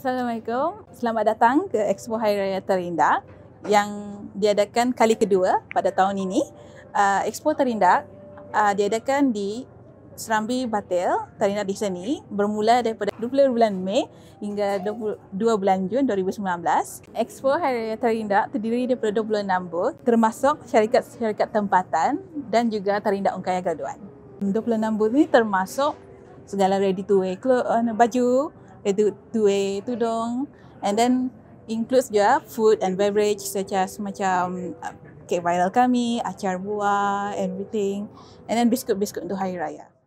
Assalamualaikum. Selamat datang ke Expo Hari Raya Terindah yang diadakan kali kedua pada tahun ini. Uh, Expo Terindah uh, diadakan di Serambi Batel, Terindah di sini bermula daripada 20 bulan Mei hingga 2 bulan Jun 2019. Expo Hari Raya Terindah terdiri daripada 26 booth termasuk syarikat-syarikat tempatan dan juga Terindah Ungkaya Graduan. 26 booth ini termasuk segala ready to wear, baju, eh, du- duit tudung and then includes juga food and beverage such as macam uh, kek viral kami, acar buah, everything and then biskut-biskut untuk hari raya.